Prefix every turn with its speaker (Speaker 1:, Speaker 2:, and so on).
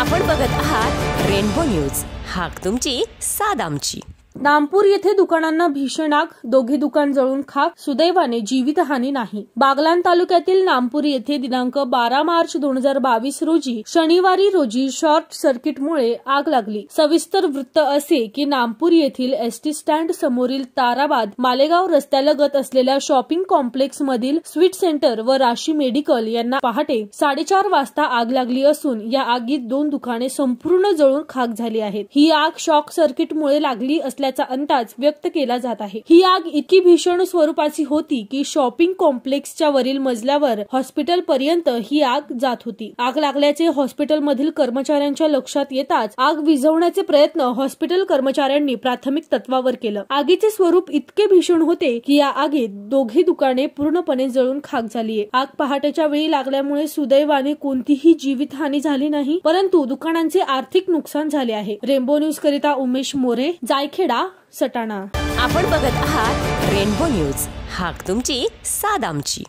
Speaker 1: आपण बघत आहात रेनबो न्यूज हाक तुमची साद आमची नामपूर येथे दुकानांना भीषण आग दोघे दुकान जळून खाक सुदैवाने जीवितहानी नाही बागलान तालुक्यातील नामपूर येथे दिनांक बारा मार्च दोन हजार बावीस रोजी शनिवारी रोजी शॉर्ट सर्किटमुळे आग लागली सविस्तर वृत्त असे की नामपूर येथील एसटी स्टँड समोरील ताराबाद मालेगाव रस्त्यालगत असलेल्या शॉपिंग कॉम्प्लेक्स मधील स्वीट सेंटर व राशी मेडिकल यांना पहाटे साडेचार वाजता आग लागली असून या आगीत दोन दुकाने संपूर्ण जळून खाक झाली आहेत ही आग शॉक सर्किटमुळे लागली असल्या असल्याचा अंदाज व्यक्त केला जात आहे ही आग इतकी भीषण स्वरूपाची होती की शॉपिंग कॉम्प्लेक्सच्या वरील मजल्यावर हॉस्पिटल पर्यंत ही आग जात होती आग लागल्याचे हॉस्पिटल मधील कर्मचाऱ्यांच्या लक्षात येताच आग विझवण्याचे प्रयत्न हॉस्पिटल कर्मचाऱ्यांनी प्राथमिक तत्वावर केलं आगीचे स्वरूप इतके भीषण होते की या आगीत दोघी दुकाने पूर्णपणे जळून खाक झालीये आग पहाटेच्या वेळी लागल्यामुळे सुदैवाने कोणतीही जीवितहानी झाली नाही परंतु दुकानांचे आर्थिक नुकसान झाले आहे रेम्बो न्यूज करिता उमेश मोरे जायखेडा का सटाणा आपण बघत आहात रेनबो न्यूज हाक तुमची साद आमची